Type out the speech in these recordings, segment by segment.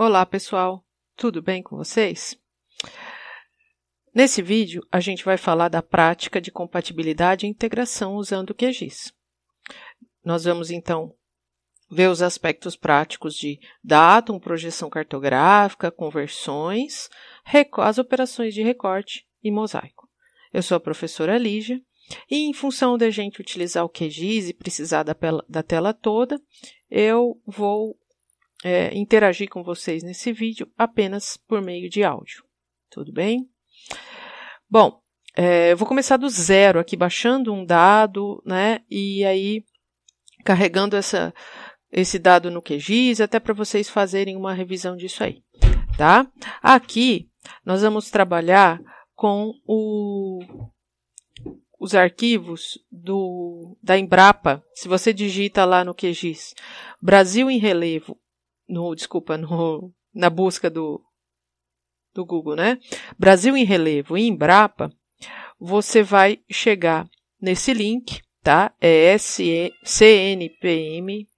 Olá, pessoal. Tudo bem com vocês? Nesse vídeo, a gente vai falar da prática de compatibilidade e integração usando o QGIS. Nós vamos, então, ver os aspectos práticos de datum, projeção cartográfica, conversões, as operações de recorte e mosaico. Eu sou a professora Lígia e, em função da gente utilizar o QGIS e precisar da, da tela toda, eu vou é, interagir com vocês nesse vídeo apenas por meio de áudio. Tudo bem? Bom, é, eu vou começar do zero aqui, baixando um dado, né? E aí carregando essa, esse dado no QGIS, até para vocês fazerem uma revisão disso aí, tá? Aqui nós vamos trabalhar com o, os arquivos do, da Embrapa. Se você digita lá no QGIS Brasil em Relevo no desculpa, no, na busca do, do Google, né? Brasil em Relevo e Embrapa, você vai chegar nesse link, tá? É cnpm.embrapa.br,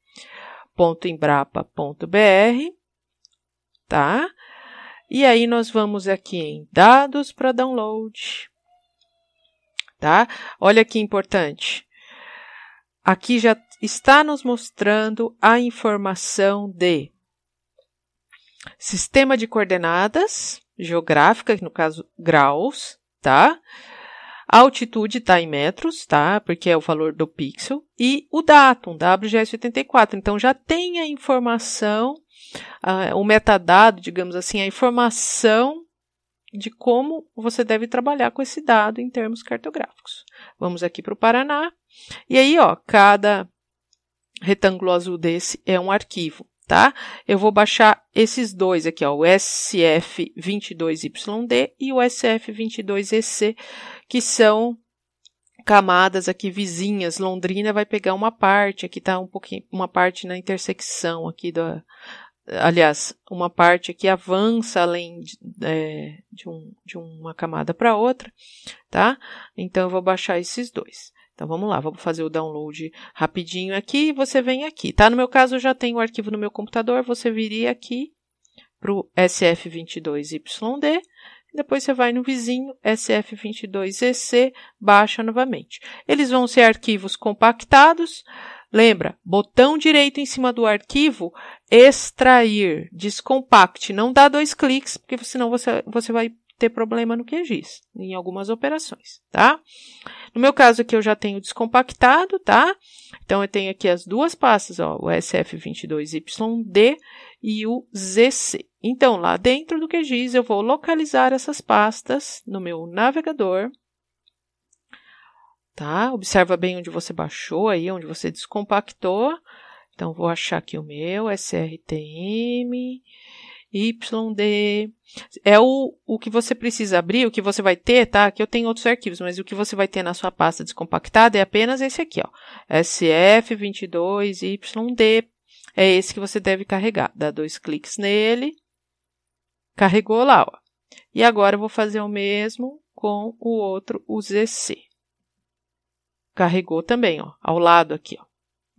tá? E aí nós vamos aqui em dados para download, tá? Olha que importante. Aqui já está nos mostrando a informação de sistema de coordenadas geográfica, no caso graus, tá? A altitude está em metros, tá? Porque é o valor do pixel. E o datum, WGS84. Então, já tem a informação, uh, o metadado, digamos assim, a informação de como você deve trabalhar com esse dado em termos cartográficos. Vamos aqui para o Paraná. E aí, ó, cada retângulo azul desse é um arquivo tá? Eu vou baixar esses dois aqui, ó, o SF22YD e o SF22EC, que são camadas aqui vizinhas. Londrina vai pegar uma parte, aqui tá um pouquinho, uma parte na intersecção aqui da, aliás, uma parte que avança além de, é, de, um, de uma camada para outra, tá? Então, eu vou baixar esses dois. Então vamos lá, vamos fazer o download rapidinho aqui você vem aqui, tá? No meu caso, eu já tenho o arquivo no meu computador, você viria aqui para o SF22YD, depois você vai no vizinho SF22EC, baixa novamente. Eles vão ser arquivos compactados. Lembra, botão direito em cima do arquivo, extrair, descompacte. Não dá dois cliques, porque senão você, você vai ter problema no QGIS, em algumas operações, tá? No meu caso aqui eu já tenho descompactado, tá? Então eu tenho aqui as duas pastas, ó, o SF22YD e o ZC. Então lá dentro do QGIS eu vou localizar essas pastas no meu navegador, tá? Observa bem onde você baixou aí, onde você descompactou. Então vou achar aqui o meu, SRTM YD. É o, o que você precisa abrir, o que você vai ter, tá? Aqui eu tenho outros arquivos, mas o que você vai ter na sua pasta descompactada é apenas esse aqui, ó. SF22YD. É esse que você deve carregar. Dá dois cliques nele. Carregou lá, ó. E agora eu vou fazer o mesmo com o outro o ZC. Carregou também, ó, ao lado aqui, ó.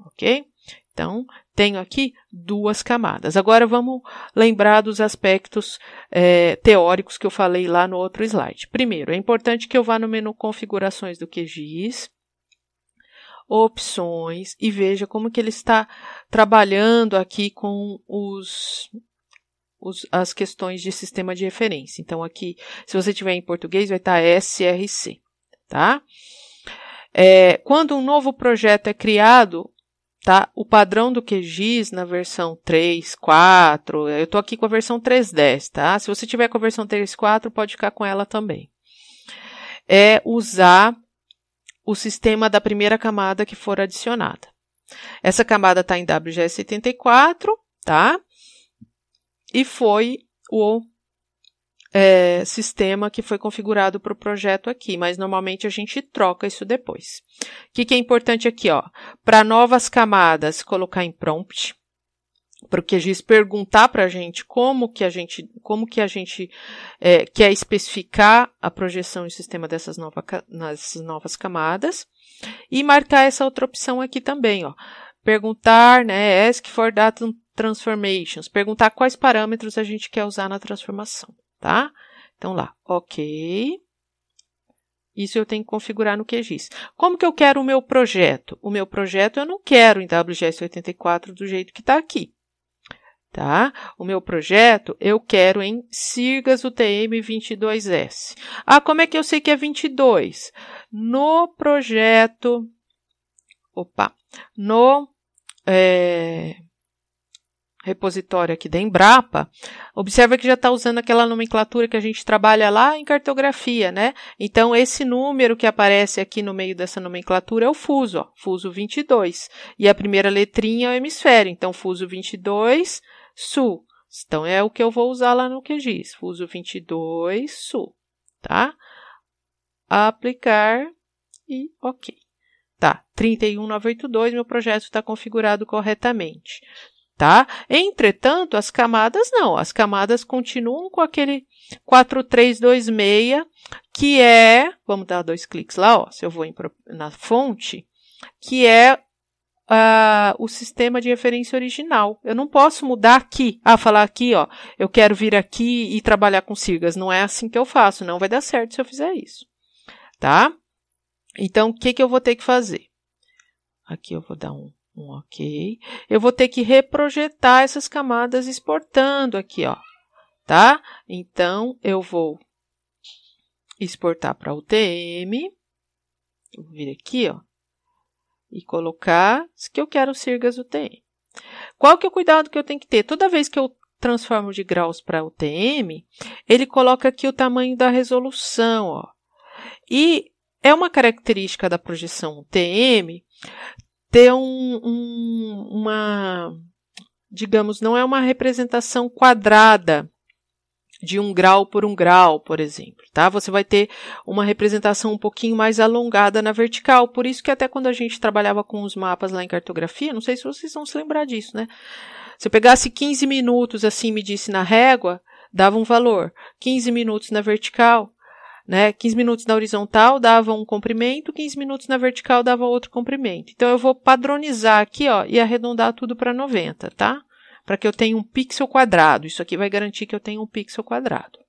Ok? Então, tenho aqui duas camadas. Agora vamos lembrar dos aspectos é, teóricos que eu falei lá no outro slide. Primeiro, é importante que eu vá no menu configurações do QGIS, opções e veja como que ele está trabalhando aqui com os, as questões de sistema de referência. Então aqui, se você tiver em português, vai estar SRC, tá? É, quando um novo projeto é criado, tá? O padrão do QGIS na versão 3, 4, eu tô aqui com a versão 3.10, tá? Se você tiver com a versão 3.4, pode ficar com ela também. É usar o sistema da primeira camada que for adicionada. Essa camada está em WGS 74, tá? E foi o é, sistema que foi configurado para o projeto aqui, mas normalmente a gente troca isso depois. O que, que é importante aqui, ó? Para novas camadas, colocar em prompt para o QGIS perguntar para a gente como que a gente, como que a gente é, quer especificar a projeção e sistema dessas nova, novas camadas e marcar essa outra opção aqui também, ó. Perguntar, né, ask for data transformations, perguntar quais parâmetros a gente quer usar na transformação tá? Então, lá, ok. Isso eu tenho que configurar no QGIS. Como que eu quero o meu projeto? O meu projeto eu não quero em WGS 84 do jeito que está aqui. Tá? O meu projeto eu quero em Sirgas UTM 22S. Ah, como é que eu sei que é 22? No projeto. Opa! No. É, repositório aqui da Embrapa, observa que já está usando aquela nomenclatura que a gente trabalha lá em cartografia, né? Então, esse número que aparece aqui no meio dessa nomenclatura é o fuso, ó, fuso 22. E a primeira letrinha é o hemisfério, então, fuso 22, sul. Então, é o que eu vou usar lá no QGIS, fuso 22, sul, tá? Aplicar e ok. Tá, 31982, meu projeto está configurado corretamente tá? Entretanto, as camadas não, as camadas continuam com aquele 4326, que é, vamos dar dois cliques lá, ó, se eu vou em, na fonte, que é uh, o sistema de referência original. Eu não posso mudar aqui, ah, falar aqui, ó, eu quero vir aqui e trabalhar com siglas. Não é assim que eu faço, não vai dar certo se eu fizer isso, tá? Então, o que, que eu vou ter que fazer? Aqui eu vou dar um um ok. Eu vou ter que reprojetar essas camadas exportando aqui, ó. Tá? Então, eu vou exportar para UTM Vou vir aqui, ó. E colocar que eu quero sirgas UTM. Qual que é o cuidado que eu tenho que ter? Toda vez que eu transformo de graus para UTM, ele coloca aqui o tamanho da resolução, ó. E é uma característica da projeção UTM ter um, um, uma, digamos, não é uma representação quadrada de um grau por um grau, por exemplo, tá? Você vai ter uma representação um pouquinho mais alongada na vertical. Por isso que até quando a gente trabalhava com os mapas lá em cartografia, não sei se vocês vão se lembrar disso, né? Se eu pegasse 15 minutos assim, me disse na régua, dava um valor. 15 minutos na vertical, né? 15 minutos na horizontal dava um comprimento, 15 minutos na vertical dava outro comprimento. Então eu vou padronizar aqui, ó, e arredondar tudo para 90, tá? Para que eu tenha um pixel quadrado. Isso aqui vai garantir que eu tenha um pixel quadrado.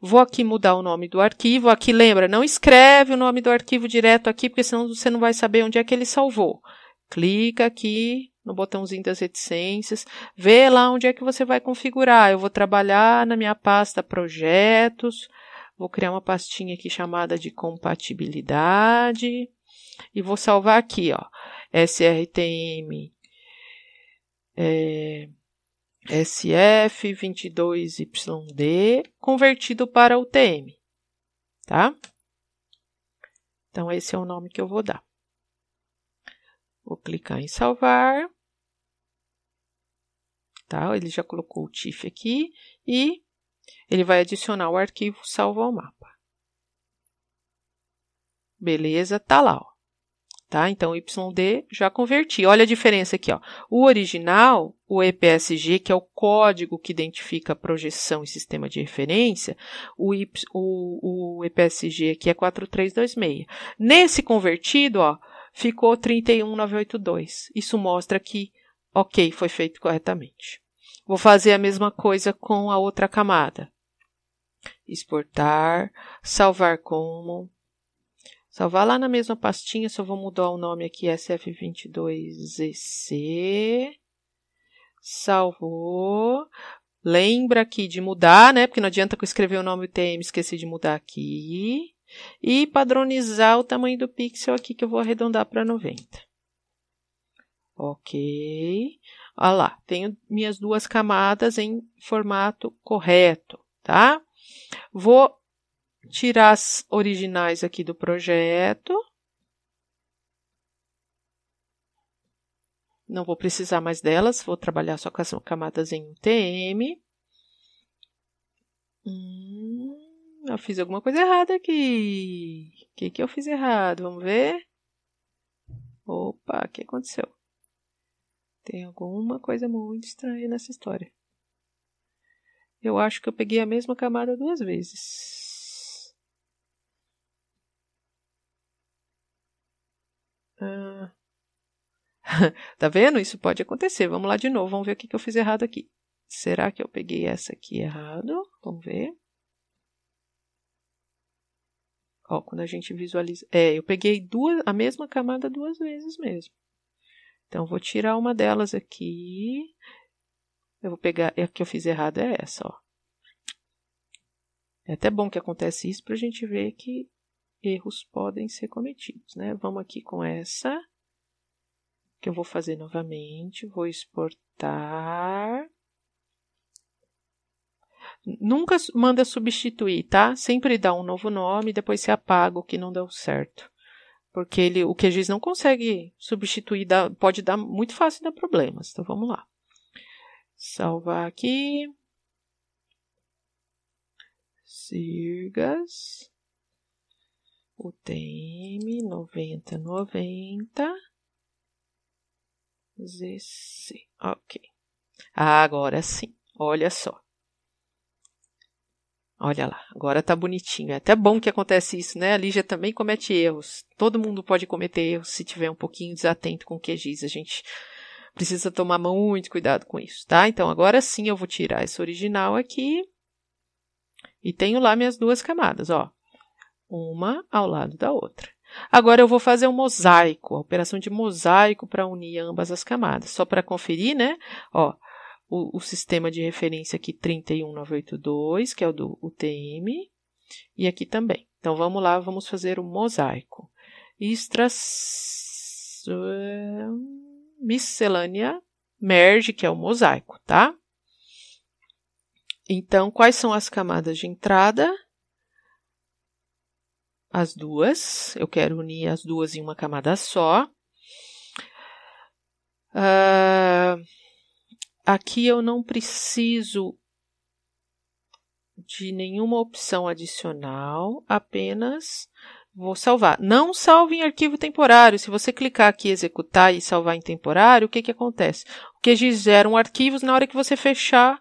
Vou aqui mudar o nome do arquivo. Aqui, lembra, não escreve o nome do arquivo direto aqui, porque senão você não vai saber onde é que ele salvou. Clica aqui no botãozinho das reticências, vê lá onde é que você vai configurar. Eu vou trabalhar na minha pasta projetos, Vou criar uma pastinha aqui chamada de compatibilidade e vou salvar aqui, ó, SRTM é, SF22YD convertido para UTM, tá? Então, esse é o nome que eu vou dar. Vou clicar em salvar. Tá? Ele já colocou o TIFF aqui e ele vai adicionar o arquivo salvo ao mapa. Beleza, tá lá, ó. Tá? Então, YD já converti. Olha a diferença aqui, ó. O original, o EPSG, que é o código que identifica a projeção e sistema de referência, o, y, o, o EPSG aqui é 4326. Nesse convertido, ó, ficou 31982. Isso mostra que, ok, foi feito corretamente. Vou fazer a mesma coisa com a outra camada. Exportar, salvar como. Salvar lá na mesma pastinha, só vou mudar o nome aqui, SF22EC. Salvou. Lembra aqui de mudar, né? Porque não adianta eu escrever o nome TM, esqueci de mudar aqui. E padronizar o tamanho do pixel aqui, que eu vou arredondar para 90. Ok. Olha lá, tenho minhas duas camadas em formato correto, tá? Vou tirar as originais aqui do projeto. Não vou precisar mais delas, vou trabalhar só com as camadas em TM. Hum, eu fiz alguma coisa errada aqui. O que, que eu fiz errado? Vamos ver? Opa, o que aconteceu? Tem alguma coisa muito estranha nessa história. Eu acho que eu peguei a mesma camada duas vezes. Ah. tá vendo? Isso pode acontecer. Vamos lá de novo. Vamos ver o que, que eu fiz errado aqui. Será que eu peguei essa aqui errado? Vamos ver. Ó, quando a gente visualiza. É, eu peguei duas, a mesma camada duas vezes mesmo. Então, vou tirar uma delas aqui. Eu vou pegar, é, a que eu fiz errado é essa, ó. É até bom que acontece isso para a gente ver que erros podem ser cometidos, né? Vamos aqui com essa, que eu vou fazer novamente, vou exportar. Nunca manda substituir, tá? Sempre dá um novo nome, depois você apaga o que não deu certo. Porque ele, o QGIS não consegue substituir, dá, pode dar muito fácil dar problemas. Então vamos lá. Salvar aqui. Sirgas. UTM 9090. ZC. Ok. Ah, agora sim. Olha só. Olha lá, agora tá bonitinho. É até bom que acontece isso, né? A Lígia também comete erros. Todo mundo pode cometer erros se tiver um pouquinho desatento com o que diz. A gente precisa tomar muito cuidado com isso, tá? Então agora sim eu vou tirar esse original aqui. E tenho lá minhas duas camadas, ó. Uma ao lado da outra. Agora eu vou fazer um mosaico, a operação de mosaico para unir ambas as camadas. Só para conferir, né? Ó, o, o sistema de referência aqui 31982, que é o do UTM, e aqui também. Então vamos lá, vamos fazer o um mosaico. Extras miscelânea merge, que é o mosaico, tá? Então, quais são as camadas de entrada? As duas. Eu quero unir as duas em uma camada só. Uh, Aqui eu não preciso de nenhuma opção adicional, apenas vou salvar. Não salve em arquivo temporário. Se você clicar aqui executar e salvar em temporário, o que, que acontece? O que geram arquivos na hora que você fechar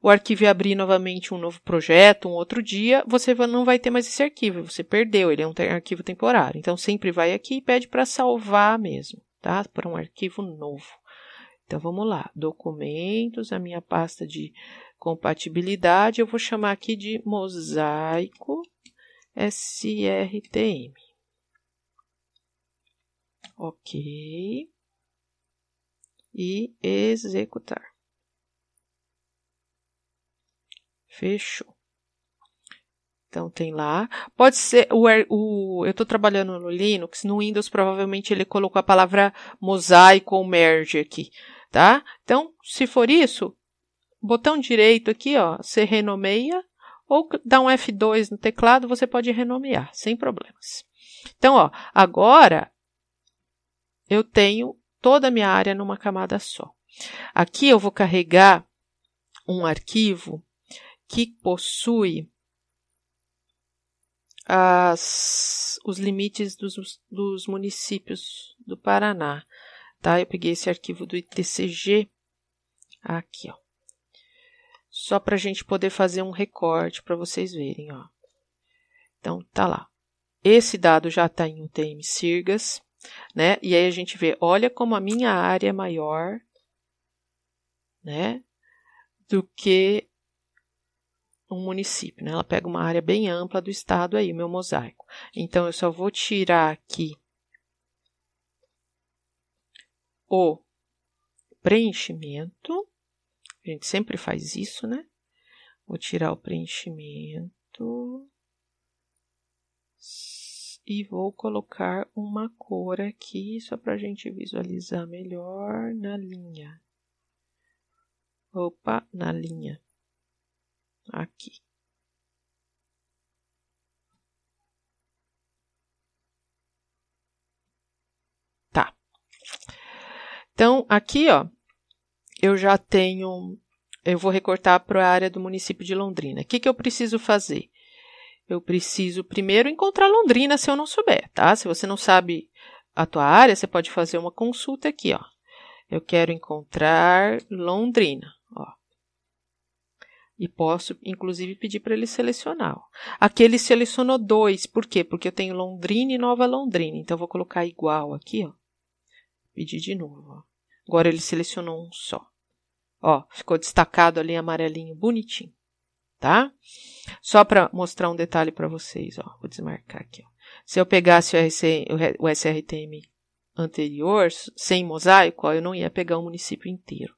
o arquivo e abrir novamente um novo projeto, um outro dia, você não vai ter mais esse arquivo, você perdeu, ele é um arquivo temporário. Então sempre vai aqui e pede para salvar mesmo, tá? Para um arquivo novo. Então vamos lá, documentos, a minha pasta de compatibilidade, eu vou chamar aqui de mosaico SRTM. Ok. E executar. Fechou. Então tem lá. Pode ser o, o eu estou trabalhando no Linux, no Windows provavelmente ele colocou a palavra mosaico ou merge aqui tá? Então, se for isso, botão direito aqui, ó, você renomeia ou dá um F2 no teclado, você pode renomear, sem problemas. Então, ó, agora eu tenho toda a minha área numa camada só. Aqui eu vou carregar um arquivo que possui as, os limites dos, dos municípios do Paraná tá? Eu peguei esse arquivo do ITCG aqui, ó. Só para a gente poder fazer um recorte para vocês verem, ó. Então, tá lá. Esse dado já está em UTM Sirgas, né? E aí a gente vê, olha como a minha área é maior, né? Do que um município, né? Ela pega uma área bem ampla do estado aí, meu mosaico. Então, eu só vou tirar aqui o preenchimento. A gente sempre faz isso, né? Vou tirar o preenchimento e vou colocar uma cor aqui só para a gente visualizar melhor na linha. Opa, na linha. Aqui. Tá. Então, aqui, ó, eu já tenho, eu vou recortar para a área do município de Londrina. O que, que eu preciso fazer? Eu preciso primeiro encontrar Londrina se eu não souber, tá? Se você não sabe a tua área, você pode fazer uma consulta aqui, ó. Eu quero encontrar Londrina, ó. E posso, inclusive, pedir para ele selecionar. Ó. Aqui ele selecionou dois, por quê? Porque eu tenho Londrina e Nova Londrina. Então, eu vou colocar igual aqui, ó. Pedi de novo. Ó. Agora ele selecionou um só. Ó, ficou destacado ali amarelinho, bonitinho, tá? Só para mostrar um detalhe para vocês, ó. Vou desmarcar aqui, ó. Se eu pegasse o, RC, o SRTM anterior, sem mosaico, ó, eu não ia pegar o município inteiro,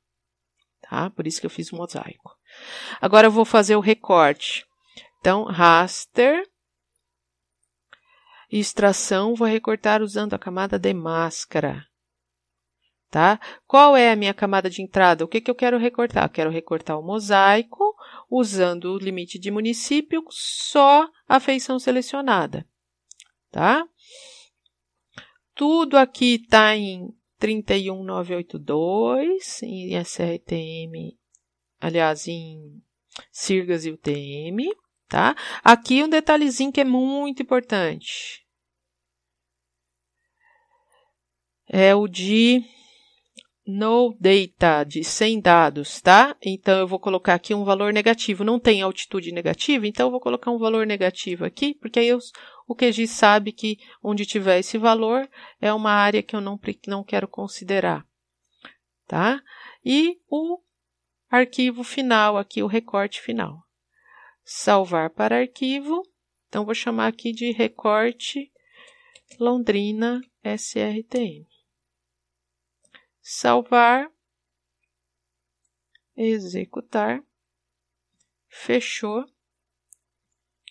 tá? Por isso que eu fiz o mosaico. Agora eu vou fazer o recorte. Então, raster, extração, vou recortar usando a camada de máscara tá? Qual é a minha camada de entrada? O que, que eu quero recortar? Eu quero recortar o mosaico usando o limite de município só a feição selecionada, tá? Tudo aqui está em 31982, em SRTM, aliás, em Sirgas e UTM, tá? Aqui um detalhezinho que é muito importante. É o de no data de 100 dados, tá? Então, eu vou colocar aqui um valor negativo. Não tem altitude negativa, então eu vou colocar um valor negativo aqui, porque aí eu, o QG sabe que onde tiver esse valor é uma área que eu não, não quero considerar, tá? E o arquivo final aqui, o recorte final. Salvar para arquivo. Então, vou chamar aqui de recorte Londrina SRTM salvar, executar, fechou.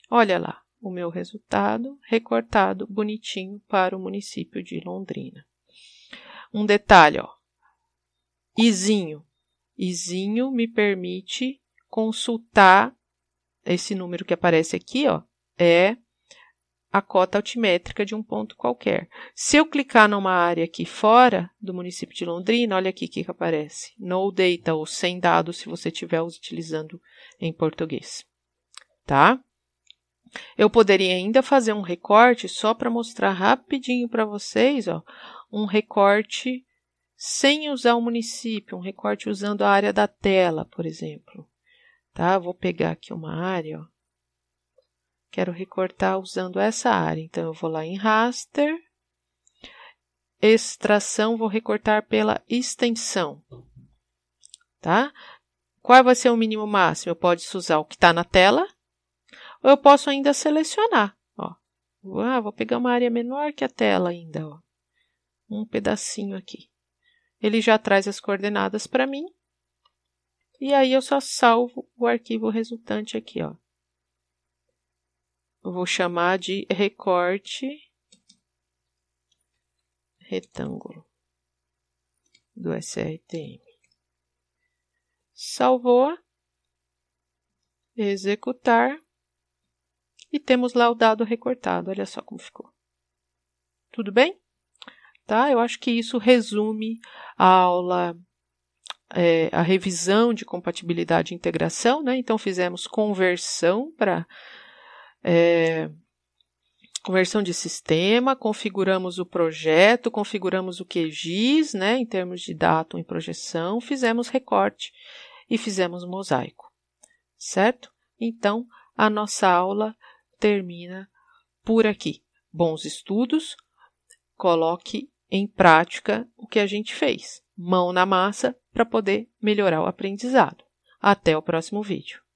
Olha lá o meu resultado recortado bonitinho para o município de Londrina. Um detalhe, ó. Izinho. Izinho me permite consultar esse número que aparece aqui, ó, é a cota altimétrica de um ponto qualquer. Se eu clicar numa área aqui fora do município de Londrina, olha aqui o que, que aparece: no data ou sem dados, se você estiver utilizando em português. Tá? Eu poderia ainda fazer um recorte só para mostrar rapidinho para vocês, ó, um recorte sem usar o município, um recorte usando a área da tela, por exemplo. Tá? Vou pegar aqui uma área, ó Quero recortar usando essa área, então eu vou lá em raster, extração, vou recortar pela extensão, tá? Qual vai ser o mínimo máximo? Eu posso usar o que está na tela, ou eu posso ainda selecionar, ó. Ah, vou pegar uma área menor que a tela ainda, ó. Um pedacinho aqui. Ele já traz as coordenadas para mim, e aí eu só salvo o arquivo resultante aqui, ó vou chamar de recorte retângulo do SRTM. Salvou, executar e temos lá o dado recortado. Olha só como ficou. Tudo bem? Tá? Eu acho que isso resume a aula, é, a revisão de compatibilidade e integração, né? Então fizemos conversão para é, conversão de sistema, configuramos o projeto, configuramos o QGIS, né, em termos de datum e projeção, fizemos recorte e fizemos mosaico, certo? Então, a nossa aula termina por aqui. Bons estudos, coloque em prática o que a gente fez, mão na massa, para poder melhorar o aprendizado. Até o próximo vídeo.